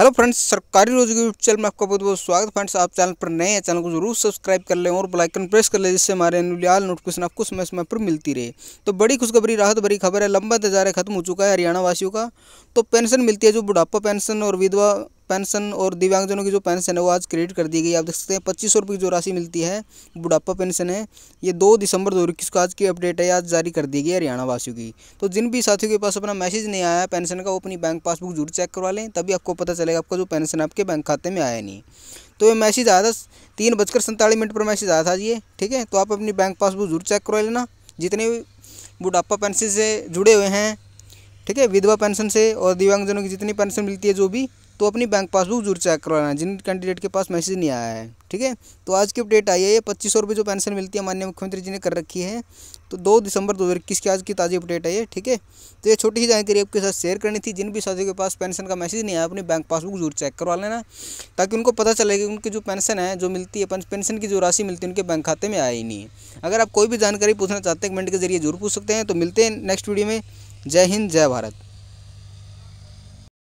hello friends सरकारी रोजगार YouTube channel में आपका बहुत बहुत स्वागत फ्रेंड्स आप चैनल पर नए हैं चैनल को जरूर सब्सक्राइब कर लें और बेलाइकन प्रेस कर लें जिससे हमारे अनुलाल नोटिफिकेशन आपको समय समय पर मिलती रहे तो बड़ी खुशखबरी राहत भरी खबर है लंबा इंतजार खत्म हो चुका है हरियाणा वासियों का तो पेंशन मिलती है जो बुढ़ापा पेंशन और विधवा पेंशन और दिव्यांगजनों की जो पेंशन है वो आज क्रेडिट कर दी गई आप देख सकते हैं पच्चीस सौ रुपये की जो राशि मिलती है बुढ़ापा पेंशन है ये दो दिसंबर दो को आज की अपडेट है आज जारी कर दी गई हरियाणा वासियों की तो जिन भी साथियों के पास अपना मैसेज नहीं आया पेंशन का वो अपनी बैंक पासबुक जरूर चेक करवा लें तभी आपको पता चलेगा आपका जो पेंशन आपके बैंक खाते में आया नहीं तो ये मैसेज आया था तीन बजकर सैंतालीस मिनट पर मैसेज आया था ये ठीक है तो आप अपनी बैंक पासबुक जरूर चेक करवा लेना जितने भी बुढ़ापा पेंशन से जुड़े हुए हैं ठीक है विधवा पेंशन से और दिव्यांगजनों की जितनी पेंशन मिलती है जो भी तो अपनी बैंक पासबुक जरूर चेक करवाना जिन कैंडिडेट के पास मैसेज नहीं आया है ठीक है तो आज की अपडेट आई है ये पच्चीस सौ जो पेंशन मिलती है माननीय मुख्यमंत्री जी ने कर रखी है तो दो दिसंबर दो हज़ार इक्कीस की आज की ताज़ी अपडेट आई है ठीक है तो ये छोटी सी जानकारी आपके साथ शेयर करनी थी जिन भी साथियों के पास पेंशन का मैसेज नहीं आया अपनी बैंक पासबुक जरूर चेक करवा लेना ताकि उनको पता चले कि उनकी जो पेंशन है जो मिलती है पेंशन की जो राशि मिलती है उनके बैंक खाते में आया ही नहीं है अगर आप कोई भी जानकारी पूछना चाहते हैं कमेंट के जरिए जरूर पूछ सकते हैं तो मिलते हैं नेक्स्ट वीडियो में जय हिंद जय भारत